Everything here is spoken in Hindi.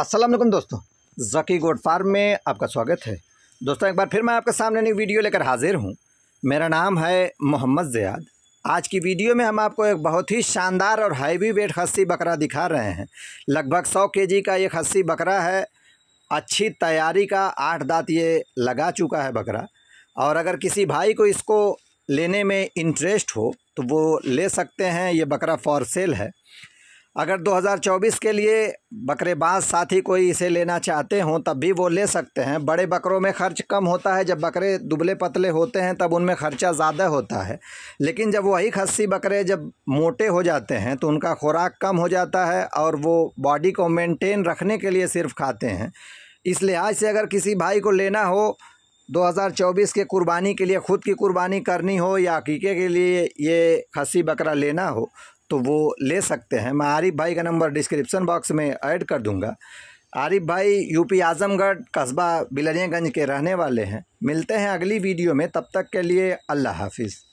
असलम दोस्तों जकी गोड फार्म में आपका स्वागत है दोस्तों एक बार फिर मैं आपके सामने नई वीडियो लेकर हाजिर हूँ मेरा नाम है मोहम्मद ज़याद आज की वीडियो में हम आपको एक बहुत ही शानदार और हैवी वेट हस्सी बकरा दिखा रहे हैं लगभग सौ के का ये हस्सी बकरा है अच्छी तैयारी का आठ दाँत ये लगा चुका है बकरा और अगर किसी भाई को इसको लेने में इंटरेस्ट हो तो वो ले सकते हैं ये बकरा फॉर सेल है अगर 2024 के लिए बकरे साथ साथी कोई इसे लेना चाहते हों तब भी वो ले सकते हैं बड़े बकरों में खर्च कम होता है जब बकरे दुबले पतले होते हैं तब उनमें खर्चा ज़्यादा होता है लेकिन जब वही खस्सी बकरे जब मोटे हो जाते हैं तो उनका खुराक कम हो जाता है और वो बॉडी को मेंटेन रखने के लिए सिर्फ खाते हैं इस लिहाज से अगर किसी भाई को लेना हो 2024 के कुर्बानी के लिए ख़ुद की कुर्बानी करनी हो या अकीके के लिए ये खसी बकरा लेना हो तो वो ले सकते हैं मैं आरिफ भाई का नंबर डिस्क्रिप्सन बॉक्स में ऐड कर दूंगा आरिफ भाई यूपी आजमगढ़ कस्बा बिलरियागंज के रहने वाले हैं मिलते हैं अगली वीडियो में तब तक के लिए अल्लाह हाफिज़